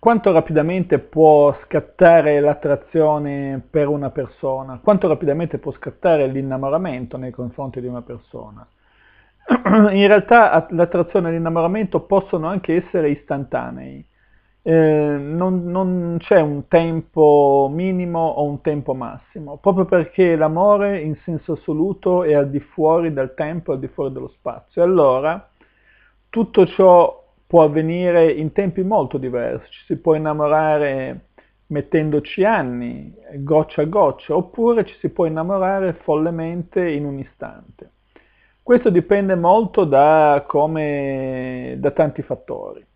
quanto rapidamente può scattare l'attrazione per una persona, quanto rapidamente può scattare l'innamoramento nei confronti di una persona. In realtà l'attrazione e l'innamoramento possono anche essere istantanei, eh, non, non c'è un tempo minimo o un tempo massimo, proprio perché l'amore in senso assoluto è al di fuori del tempo, al di fuori dello spazio. Allora, tutto ciò può avvenire in tempi molto diversi, ci si può innamorare mettendoci anni, goccia a goccia, oppure ci si può innamorare follemente in un istante. Questo dipende molto da, come, da tanti fattori.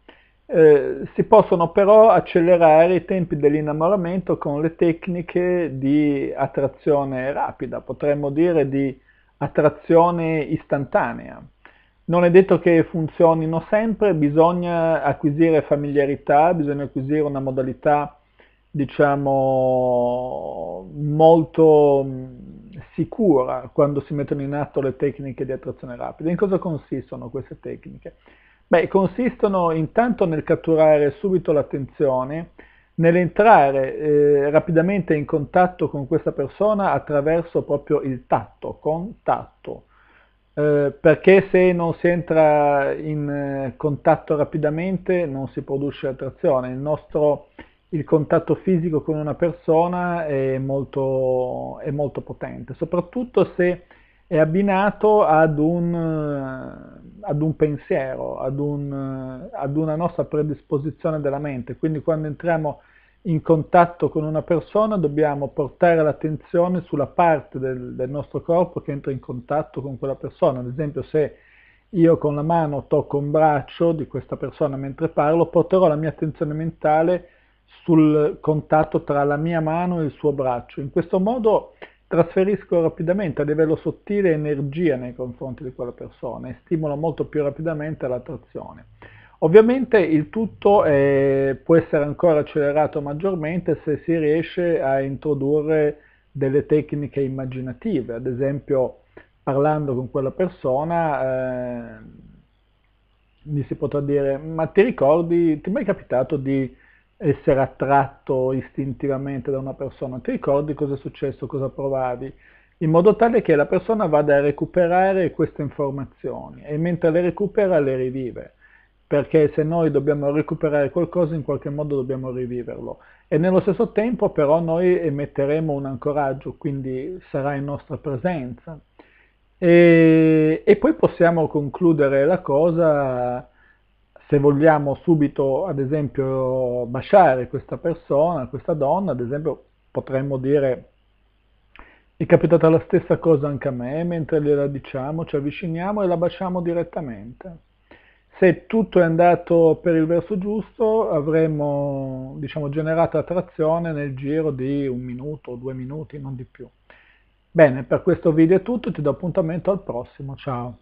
Eh, si possono però accelerare i tempi dell'innamoramento con le tecniche di attrazione rapida, potremmo dire di attrazione istantanea non è detto che funzionino sempre, bisogna acquisire familiarità, bisogna acquisire una modalità diciamo molto mm, sicura quando si mettono in atto le tecniche di attrazione rapida. In cosa consistono queste tecniche? Beh, consistono intanto nel catturare subito l'attenzione, nell'entrare eh, rapidamente in contatto con questa persona attraverso proprio il tatto, contatto eh, perché se non si entra in eh, contatto rapidamente non si produce attrazione. Il nostro il contatto fisico con una persona è molto, è molto potente, soprattutto se è abbinato ad un, eh, ad un pensiero, ad, un, ad una nostra predisposizione della mente. Quindi quando entriamo in contatto con una persona dobbiamo portare l'attenzione sulla parte del, del, nostro corpo che entra in contatto con quella persona. Ad esempio se io con la mano tocco un braccio di questa persona mentre parlo, porterò la mia attenzione mentale sul contatto tra la mia mano e il suo braccio. In questo modo trasferisco rapidamente a livello sottile energia nei confronti di quella persona e stimolo molto più rapidamente l'attrazione. Ovviamente il tutto è, eh, può essere ancora accelerato maggiormente se si riesce a introdurre delle tecniche immaginative, ad esempio parlando con quella persona eh, mi si potrà dire ma ti ricordi, ti è mai capitato di essere attratto istintivamente da una persona, ti ricordi cosa è successo, cosa provavi, in modo tale che la persona vada a recuperare queste informazioni e mentre le recupera le rivive perché se noi dobbiamo recuperare qualcosa in qualche modo dobbiamo riviverlo e nello stesso tempo però noi emetteremo un ancoraggio, quindi sarà in nostra presenza. E, e poi possiamo concludere la cosa se vogliamo subito, ad esempio, baciare questa persona, questa donna, ad esempio potremmo dire è capitata la stessa cosa anche a me, mentre gliela diciamo, ci avviciniamo e la baciamo direttamente. Se tutto è andato per il verso giusto avremo diciamo, generato attrazione nel giro di un minuto o due minuti, non di più. Bene, per questo video è tutto, ti do appuntamento al prossimo, ciao!